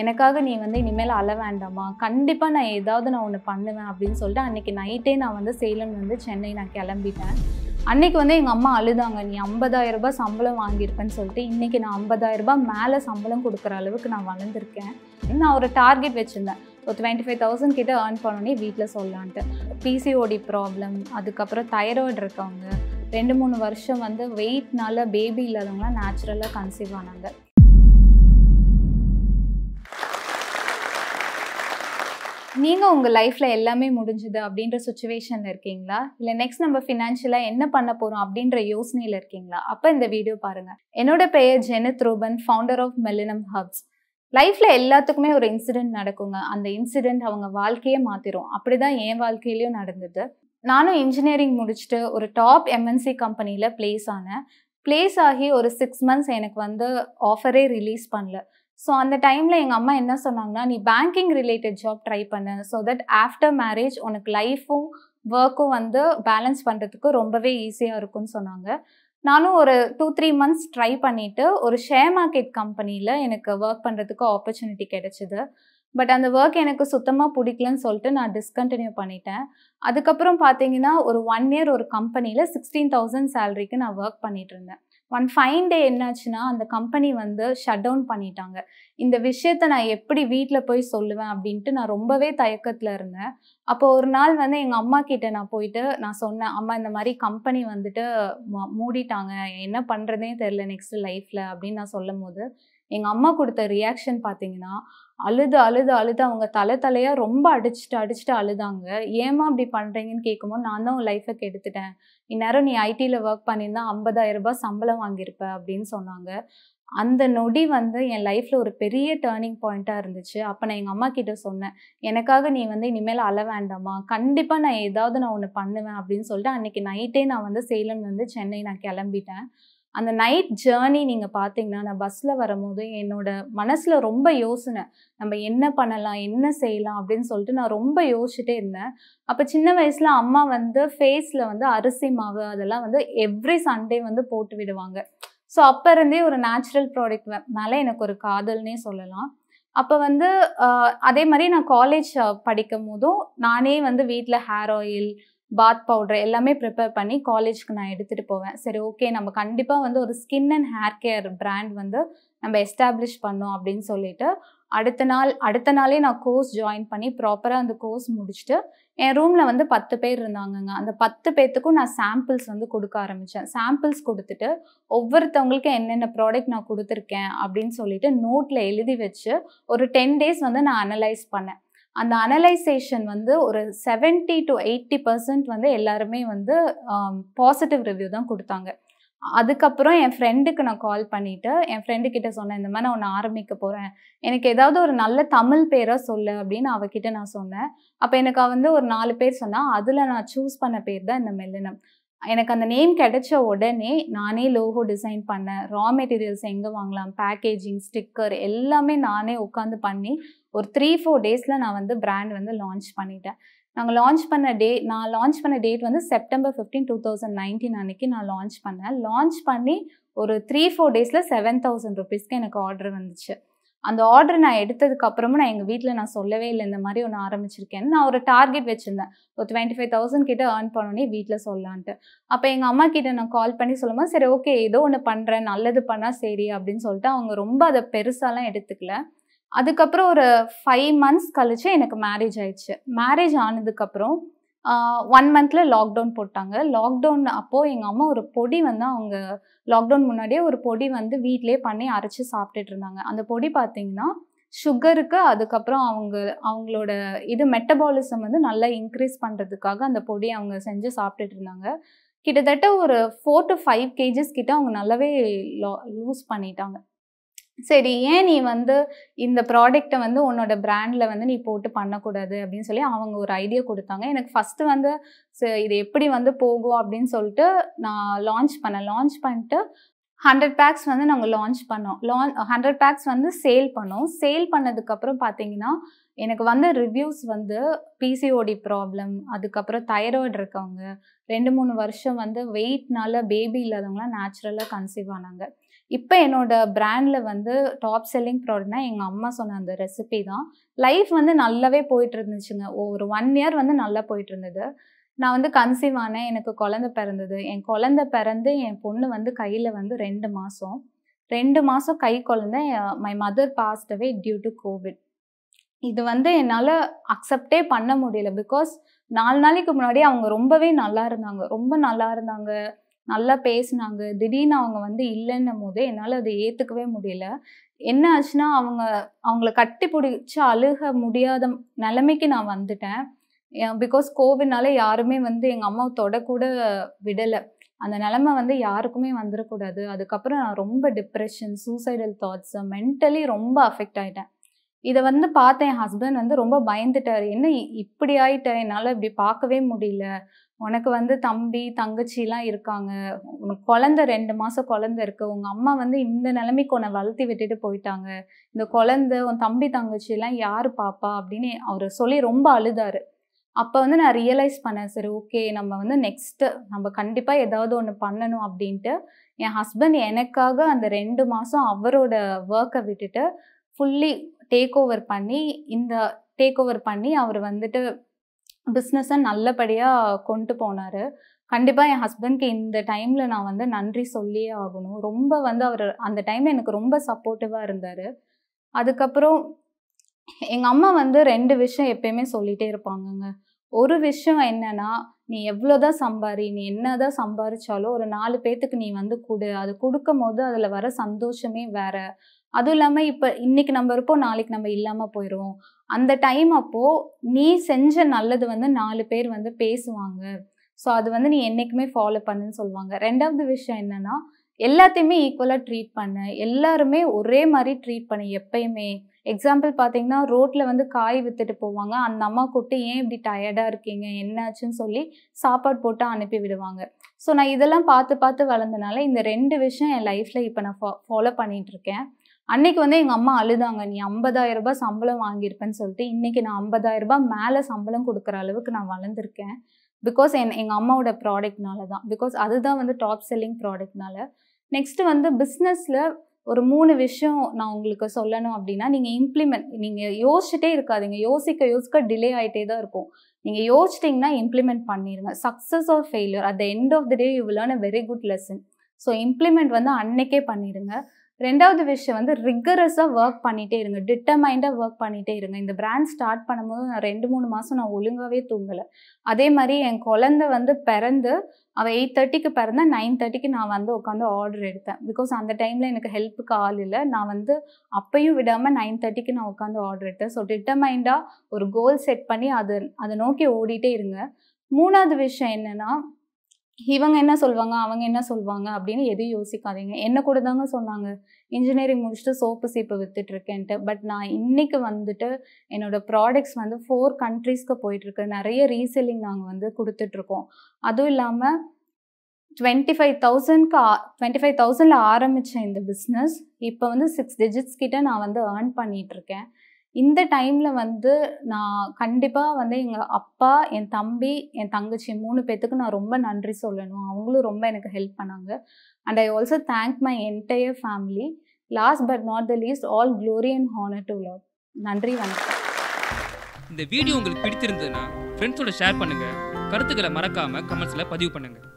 எனக்காக நீ வந்து இனிமேல் அழ வேண்டாமா கண்டிப்பாக நான் ஏதாவது நான் ஒன்று பண்ணுவேன் அப்படின்னு சொல்லிட்டு அன்றைக்கி நைட்டே நான் வந்து சேலம் வந்து சென்னை நான் கிளம்பிட்டேன் அன்றைக்கி வந்து எங்கள் அம்மா அழுதாங்க நீ ரூபாய் சம்பளம் வாங்கியிருப்பேன்னு சொல்லிட்டு இன்றைக்கி நான் ரூபாய் மேலே சம்பளம் கொடுக்குற அளவுக்கு நான் வளர்ந்துருக்கேன் நான் ஒரு டார்கெட் வச்சுருந்தேன் ஒரு டுவெண்ட்டி ஃபைவ் தௌசண்ட் கிட்டே ஏர்ன் பண்ணோன்னே வீட்டில் சொல்லலான்ட்டு பிசிஓடி ப்ராப்ளம் அதுக்கப்புறம் தைராய்டு இருக்கவங்க ரெண்டு மூணு வருஷம் வந்து வெயிட்னால பேபி இல்லாதவங்களாம் நேச்சுரலாக கன்சீவ் ஆனாங்க நீங்கள் உங்கள் லைஃப்பில் எல்லாமே முடிஞ்சுது அப்படின்ற சுச்சுவேஷனில் இருக்கீங்களா இல்லை நெக்ஸ்ட் நம்ம ஃபினான்ஷியலாக என்ன பண்ண போகிறோம் அப்படின்ற யோசனையில் இருக்கீங்களா அப்போ இந்த வீடியோ பாருங்கள் என்னோட பெயர் ஜெனித் ரூபன் ஃபவுண்டர் ஆஃப் மெலினம் ஹப்ஸ் லைஃப்பில் எல்லாத்துக்குமே ஒரு இன்சிடென்ட் நடக்குங்க அந்த இன்சிடெண்ட் அவங்க வாழ்க்கையே மாற்றிடும் அப்படி தான் என் வாழ்க்கையிலையும் நடந்தது நானும் இன்ஜினியரிங் முடிச்சுட்டு ஒரு டாப் எம்என்சி கம்பெனியில் பிளேஸ் ஆனேன் பிளேஸ் ஆகி ஒரு சிக்ஸ் மந்த்ஸ் எனக்கு வந்து ஆஃபரே ரிலீஸ் பண்ணல ஸோ அந்த டைமில் எங்கள் அம்மா என்ன சொன்னாங்கன்னா நீ பேங்கிங் ரிலேட்டட் ஜாப் ட்ரை பண்ணு ஸோ தட் ஆஃப்டர் மேரேஜ் உனக்கு லைஃப்பும் ஒர்க்கும் வந்து பேலன்ஸ் பண்ணுறதுக்கு ரொம்பவே ஈஸியாக இருக்கும்னு சொன்னாங்க நானும் ஒரு டூ த்ரீ மந்த்ஸ் ட்ரை பண்ணிவிட்டு ஒரு ஷேர் மார்க்கெட் கம்பெனியில் எனக்கு ஒர்க் பண்ணுறதுக்கு ஆப்பர்ச்சுனிட்டி கிடைச்சிது பட் அந்த ஒர்க் எனக்கு சுத்தமாக பிடிக்கலன்னு சொல்லிட்டு நான் டிஸ்கண்டினியூ பண்ணிட்டேன் அதுக்கப்புறம் பார்த்தீங்கன்னா ஒரு ஒன் இயர் ஒரு கம்பெனியில் சிக்ஸ்டீன் தௌசண்ட் சேலரிக்கு நான் ஒர்க் பண்ணிகிட்டு இருந்தேன் ஒன் ஃபைன் டே என்னாச்சுன்னா அந்த கம்பெனி வந்து ஷட் டவுன் பண்ணிட்டாங்க இந்த விஷயத்த நான் எப்படி வீட்டில் போய் சொல்லுவேன் அப்படின்ட்டு நான் ரொம்பவே தயக்கத்தில் இருந்தேன் அப்போ ஒரு நாள் வந்து எங்கள் அம்மா கிட்ட நான் போயிட்டு நான் சொன்னேன் அம்மா இந்த மாதிரி கம்பெனி வந்துட்டு மூடிட்டாங்க என்ன பண்ணுறதே தெரில நெக்ஸ்ட் லைஃப்பில் அப்படின்னு நான் சொல்லும் போது எங்கள் அம்மா கொடுத்த ரியாக்ஷன் பார்த்தீங்கன்னா அழுது அழுது அழுது அவங்க தலை தலையாக ரொம்ப அடிச்சுட்டு அடிச்சுட்டு அழுதாங்க ஏமா அப்படி பண்ணுறீங்கன்னு கேட்கும்போது நான் தான் உன் லைஃப்பை கெடுத்துட்டேன் இந்நேரம் நீ ஐடியில் ஒர்க் பண்ணியிருந்தா ஐம்பதாயிரம் ரூபாய் சம்பளம் வாங்கியிருப்ப அப்படின்னு சொன்னாங்க அந்த நொடி வந்து என் லைஃப்பில் ஒரு பெரிய டேர்னிங் பாயிண்ட்டாக இருந்துச்சு அப்போ நான் எங்கள் அம்மா கிட்ட சொன்னேன் எனக்காக நீ வந்து இனிமேல் அழ வேண்டாமா கண்டிப்பாக நான் ஏதாவது நான் ஒன்று பண்ணுவேன் அப்படின்னு சொல்லிட்டு அன்றைக்கி நைட்டே நான் வந்து சேலம் வந்து சென்னை நான் கிளம்பிட்டேன் அந்த நைட் ஜேர்னி நீங்கள் பார்த்தீங்கன்னா நான் பஸ்ஸில் வரும்போது என்னோட மனசில் ரொம்ப யோசனை நம்ம என்ன பண்ணலாம் என்ன செய்யலாம் அப்படின்னு சொல்லிட்டு நான் ரொம்ப யோசிச்சுட்டே இருந்தேன் அப்போ சின்ன வயசில் அம்மா வந்து ஃபேஸில் வந்து அரிசி மாவு அதெல்லாம் வந்து எவ்ரி சண்டே வந்து போட்டு விடுவாங்க ஸோ அப்போ இருந்தே ஒரு நேச்சுரல் ப்ராடக்ட் மேலே எனக்கு ஒரு காதல்னே சொல்லலாம் அப்போ வந்து அதே மாதிரி நான் காலேஜ் படிக்கும் போதும் நானே வந்து வீட்டில் ஹேர் ஆயில் பாத் பவுடர் எல்லாமே ப்ரிப்பேர் பண்ணி காலேஜ்க்கு நான் எடுத்துகிட்டு போவேன் சரி ஓகே நம்ம கண்டிப்பாக வந்து ஒரு skin and hair care brand வந்து நம்ம எஸ்டாப்ளிஷ் பண்ணோம் அப்படின்னு சொல்லிட்டு அடுத்த நாள் அடுத்த நாளே நான் கோர்ஸ் ஜாயின் பண்ணி ப்ராப்பராக அந்த கோர்ஸ் முடிச்சுட்டு என் ரூமில் வந்து பத்து பேர் இருந்தாங்கங்க அந்த பத்து பேர்த்துக்கும் நான் சாம்பிள்ஸ் வந்து கொடுக்க ஆரம்பித்தேன் சாம்பிள்ஸ் கொடுத்துட்டு ஒவ்வொருத்தவங்களுக்கு என்னென்ன ப்ராடக்ட் நான் கொடுத்துருக்கேன் அப்படின்னு சொல்லிட்டு நோட்டில் எழுதி வச்சு ஒரு டென் டேஸ் வந்து நான் அனலைஸ் பண்ணேன் அந்த அனலைசேஷன் வந்து ஒரு செவன்ட்டி டு எயிட்டி பர்சன்ட் வந்து எல்லாருமே வந்து பாசிட்டிவ் ரிவ்யூ தான் கொடுத்தாங்க அதுக்கப்புறம் என் ஃப்ரெண்டுக்கு நான் கால் பண்ணிவிட்டு என் ஃப்ரெண்டு கிட்ட சொன்னேன் இந்த மாதிரி நான் ஒன்று ஆரம்பிக்க போகிறேன் எனக்கு ஏதாவது ஒரு நல்ல தமிழ் பேராக சொல்லு அப்படின்னு அவகிட்ட நான் சொன்னேன் அப்போ எனக்கு வந்து ஒரு நாலு பேர் சொன்னால் அதில் நான் சூஸ் பண்ண பேர் தான் இந்த மெல்லினம் எனக்கு அந்த நேம் கிடைச்ச உடனே நானே லோகோ டிசைன் பண்ணேன் ரா மெட்டீரியல்ஸ் எங்கே வாங்கலாம் பேக்கேஜிங் ஸ்டிக்கர் எல்லாமே நானே உட்காந்து பண்ணி ஒரு த்ரீ ஃபோர் டேஸில் நான் வந்து பிராண்ட் வந்து லான்ச் பண்ணிட்டேன் நாங்கள் லான்ச் பண்ண டே நான் லான்ச் பண்ண டேட் வந்து September fifteen two thousand nineteen அன்னைக்கு நான் லான்ச் பண்ணேன் லான்ச் பண்ணி ஒரு த்ரீ ஃபோர் டேஸில் செவன் தௌசண்ட் ருபீஸ்க்கு எனக்கு ஆர்டர் வந்துச்சு அந்த ஆர்டர் நான் எடுத்ததுக்கு அப்புறமும் நான் எங்கள் வீட்டில் நான் சொல்லவே இல்லை இந்த மாதிரி ஒன்று ஆரம்பிச்சிருக்கேன்னு நான் ஒரு டார்கெட் வச்சுருந்தேன் ஒரு டுவெண்ட்டி ஃபைவ் தௌசண்ட் கிட்ட ஏர்ன் பண்ணோடனே வீட்டில் சொல்லலான்ட்டு அப்போ எங்கள் அம்மா கிட்ட நான் கால் பண்ணி சொல்லும்போது சரி ஓகே ஏதோ ஒன்று பண்ணுறேன் நல்லது பண்ணால் சரி அப்படின்னு சொல்லிட்டு அவங்க ரொம்ப அதை பெருசாலாம் எடுத்துக்கல அதுக்கப்புறம் ஒரு ஃபைவ் மந்த்ஸ் கழிச்சு எனக்கு மேரேஜ் ஆயிடுச்சு மேரேஜ் ஆனதுக்கப்புறம் ஒன் மந்தில் லாக்டவுன் போட்டாங்க லாக்டவுன் அப்போது எங்கள் அம்மா ஒரு பொடி வந்து அவங்க லாக்டவுன் முன்னாடியே ஒரு பொடி வந்து வீட்டிலே பண்ணி அரைச்சி சாப்பிட்டுட்டு இருந்தாங்க அந்த பொடி பார்த்தீங்கன்னா சுகருக்கு அதுக்கப்புறம் அவங்க அவங்களோட இது மெட்டபாலிசம் வந்து நல்லா இன்க்ரீஸ் பண்ணுறதுக்காக அந்த பொடி அவங்க செஞ்சு சாப்பிட்டுட்டு இருந்தாங்க கிட்டத்தட்ட ஒரு ஃபோர் டு ஃபைவ் கேஜஸ் கிட்ட அவங்க நல்லாவே லூஸ் பண்ணிட்டாங்க சரி ஏன் நீ வந்து இந்த ப்ராடக்டை வந்து உன்னோட பிராண்டில் வந்து நீ போட்டு பண்ணக்கூடாது அப்படின்னு சொல்லி அவங்க ஒரு ஐடியா கொடுத்தாங்க எனக்கு ஃபஸ்ட்டு வந்து இது எப்படி வந்து போகும் அப்படின்னு சொல்லிட்டு நான் லான்ச் பண்ணேன் லான்ச் பண்ணிட்டு ஹண்ட்ரட் பேக்ஸ் வந்து நாங்கள் லான்ச் பண்ணோம் லான் ஹண்ட்ரட் பேக்ஸ் வந்து சேல் பண்ணோம் சேல் பண்ணதுக்கப்புறம் பார்த்தீங்கன்னா எனக்கு வந்த ரிவ்யூஸ் வந்து பிசிஓடி ப்ராப்ளம் அதுக்கப்புறம் தைராய்டு இருக்கவங்க ரெண்டு மூணு வருஷம் வந்து வெயிட்னால பேபி இல்லாதவங்களாம் நேச்சுரலாக கன்சீவ் ஆனாங்க இப்போ என்னோட பிராண்டில் வந்து டாப் செல்லிங் ப்ராடக்ட்னா எங்கள் அம்மா சொன்ன அந்த ரெசிபி தான் லைஃப் வந்து நல்லாவே போயிட்டு இருந்துச்சுங்க ஒரு ஒன் இயர் வந்து நல்லா போயிட்டு இருந்தது நான் வந்து கன்சீவ் ஆனேன் எனக்கு குழந்த பிறந்தது என் குழந்த பிறந்து என் பொண்ணு வந்து கையில் வந்து ரெண்டு மாதம் ரெண்டு மாதம் கை குழந்த my mother passed away due to COVID இது வந்து என்னால் அக்செப்டே பண்ண முடியல பிகாஸ் நாலு நாளைக்கு முன்னாடி அவங்க ரொம்பவே நல்லா இருந்தாங்க ரொம்ப நல்லா இருந்தாங்க நல்லா பேசினாங்க திடீர்னு அவங்க வந்து இல்லைன்னும் போது என்னால் அதை ஏற்றுக்கவே முடியல என்ன ஆச்சுன்னா அவங்க அவங்கள கட்டி பிடிச்சி அழுக முடியாத நிலைமைக்கு நான் வந்துட்டேன் பிகாஸ் கோவிட்னால யாருமே வந்து எங்கள் அம்மாவை தொடக்கூட விடலை அந்த நிலமை வந்து யாருக்குமே வந்துடக்கூடாது அதுக்கப்புறம் நான் ரொம்ப டிப்ரெஷன் சூசைடல் தாட்ஸு மென்டலி ரொம்ப அஃபெக்ட் ஆகிட்டேன் இதை வந்து பார்த்த என் ஹஸ்பண்ட் வந்து ரொம்ப பயந்துட்டார் என்ன இப்படி ஆயிட்ட என்னால் இப்படி பார்க்கவே முடியல உனக்கு வந்து தம்பி தங்கச்சிலாம் இருக்காங்க உனக்கு குழந்த ரெண்டு மாதம் குழந்த இருக்கு உங்கள் அம்மா வந்து இந்த நிலைமைக்கு உன்னை வளர்த்தி விட்டுட்டு போயிட்டாங்க இந்த குழந்த உன் தம்பி தங்கச்சிலாம் யார் பாப்பா அப்படின்னு அவர் சொல்லி ரொம்ப அழுதாரு அப்போ வந்து நான் ரியலைஸ் பண்ணேன் சரி ஓகே நம்ம வந்து நெக்ஸ்ட்டு நம்ம கண்டிப்பாக ஏதாவது ஒன்று பண்ணணும் அப்படின்ட்டு என் ஹஸ்பண்ட் எனக்காக அந்த ரெண்டு மாதம் அவரோட ஒர்க்கை விட்டுட்டு ஃபுல்லி டேக் ஓவர் பண்ணி இந்த டேக் ஓவர் பண்ணி அவர் வந்துட்டு பிஸ்னஸை நல்லபடியாக கொண்டு போனார் கண்டிப்பாக என் ஹஸ்பண்ட்க்கு இந்த டைமில் நான் வந்து நன்றி சொல்லியே ஆகணும் ரொம்ப வந்து அவர் அந்த டைமில் எனக்கு ரொம்ப சப்போர்ட்டிவாக இருந்தார் அதுக்கப்புறம் எங்கள் அம்மா வந்து ரெண்டு விஷயம் எப்பயுமே சொல்லிகிட்டே இருப்பாங்கங்க ஒரு விஷயம் என்னென்னா நீ எவ்வளோதான் சம்பாரி நீ என்ன தான் சம்பாரிச்சாலும் ஒரு நாலு பேத்துக்கு நீ வந்து கொடு அது கொடுக்கும் போது அதில் வர சந்தோஷமே வேற அதுவும் இல்லாமல் இப்போ இன்னைக்கு நம்ம இருப்போம் நாளைக்கு நம்ம இல்லாமல் போயிடும் அந்த டைம் அப்போது நீ செஞ்ச நல்லது வந்து நாலு பேர் வந்து பேசுவாங்க ஸோ அது வந்து நீ என்றைக்குமே ஃபாலோ பண்ணுன்னு சொல்லுவாங்க ரெண்டாவது விஷயம் என்னன்னா எல்லாத்தையுமே ஈக்குவலாக ட்ரீட் பண்ணு எல்லாருமே ஒரே மாதிரி ட்ரீட் பண்ணு எப்பயுமே எக்ஸாம்பிள் பார்த்தீங்கன்னா ரோட்டில் வந்து காய் வித்துட்டு போவாங்க அந்த அம்மா கூப்பிட்டு ஏன் இப்படி டயர்டாக இருக்கீங்க என்னாச்சுன்னு சொல்லி சாப்பாடு போட்டு அனுப்பி விடுவாங்க ஸோ நான் இதெல்லாம் பார்த்து பார்த்து வளர்ந்தனால இந்த ரெண்டு விஷயம் என் லைஃப்பில் இப்போ நான் ஃபா ஃபாலோ பண்ணிகிட்ருக்கேன் அன்னைக்கு வந்து எங்கள் அம்மா அழுதாங்க நீ ஐம்பதாயிரம் ரூபாய் சம்பளம் வாங்கியிருப்பேன்னு சொல்லிட்டு இன்றைக்கி நான் ஐம்பதாயிரம் ரூபாய் மேலே சம்பளம் கொடுக்குற அளவுக்கு நான் வளர்ந்துருக்கேன் பிகாஸ் என் எங்கள் அம்மாவோட ப்ராடக்ட்னால தான் பிகாஸ் அதுதான் வந்து டாப் செல்லிங் ப்ராடக்ட்னால நெக்ஸ்ட்டு வந்து பிஸ்னஸில் ஒரு மூணு விஷயம் நான் உங்களுக்கு சொல்லணும் அப்படின்னா நீங்கள் இம்ப்ளிமெண்ட் நீங்கள் யோசிச்சுட்டே இருக்காதிங்க யோசிக்க யோசிக்க டிலே ஆகிட்டே தான் இருக்கும் நீங்கள் யோசிச்சிட்டிங்கன்னா இம்ப்ளிமெண்ட் பண்ணிடுங்க success or failure at the end of the day you will learn a very good lesson so implement வந்து அன்னைக்கே பண்ணிடுங்க ரெண்டாவது விஷயம் வந்து ரிகரஸாக ஒர்க் பண்ணிகிட்டே இருங்க டிட்டர்மைண்டாக ஒர்க் பண்ணிகிட்டே இருங்க இந்த பிராண்ட் ஸ்டார்ட் பண்ணும்போது நான் ரெண்டு மூணு மாதம் நான் ஒழுங்காகவே தூங்கலை அதே மாதிரி என் குழந்த வந்து பிறந்து அவள் எயிட் தேர்ட்டிக்கு பிறந்தா நைன் தேர்ட்டிக்கு நான் வந்து உட்காந்து ஆர்டர் எடுத்தேன் பிகாஸ் அந்த டைமில் எனக்கு ஹெல்ப்புக்கு ஆள் இல்லை நான் வந்து அப்பையும் விடாமல் நைன் தேர்ட்டிக்கு நான் உட்காந்து ஆர்டர் எடுத்தேன் ஸோ டிட்டர்மைண்டாக ஒரு கோல் செட் பண்ணி அது அதை நோக்கி ஓடிட்டே இருங்க மூணாவது விஷயம் என்னென்னா இவங்க என்ன சொல்லுவாங்க அவங்க என்ன சொல்லுவாங்க அப்படின்னு எதுவும் யோசிக்காதீங்க என்ன கூட தாங்க சொன்னாங்க இன்ஜினியரிங் முடிச்சுட்டு சோப்பு சீப்பு வித்துட்டு இருக்கேன்ட்டு பட் நான் இன்னைக்கு வந்துட்டு என்னோட ப்ராடக்ட்ஸ் வந்து ஃபோர் கண்ட்ரீஸ்க்கு போயிட்டுருக்கு நிறைய ரீசெல்லிங் நாங்கள் வந்து கொடுத்துட்ருக்கோம் அதுவும் இல்லாமல் டுவெண்ட்டி ஃபைவ் தௌசண்ட்க்கு டுவெண்ட்டி ஃபைவ் தௌசண்டில் ஆரம்பித்தேன் இந்த பிஸ்னஸ் இப்போ வந்து சிக்ஸ் டிஜிட்ஸ் கிட்ட நான் வந்து ஏர்ன் பண்ணிகிட்ருக்கேன் இந்த டைமில் வந்து நான் கண்டிப்பாக வந்து எங்கள் அப்பா என் தம்பி என் தங்கச்சி மூணு பேர்த்துக்கு நான் ரொம்ப நன்றி சொல்லணும் அவங்களும் ரொம்ப எனக்கு ஹெல்ப் பண்ணாங்க and I also thank my entire family last but not the least all glory and honour to love நன்றி வணக்கம் இந்த வீடியோ உங்களுக்கு பிடித்திருந்ததுன்னா ஃப்ரெண்ட்ஸோட ஷேர் பண்ணுங்கள் கருத்துக்களை மறக்காமல் கமெண்ட்ஸில் பதிவு பண்ணுங்கள்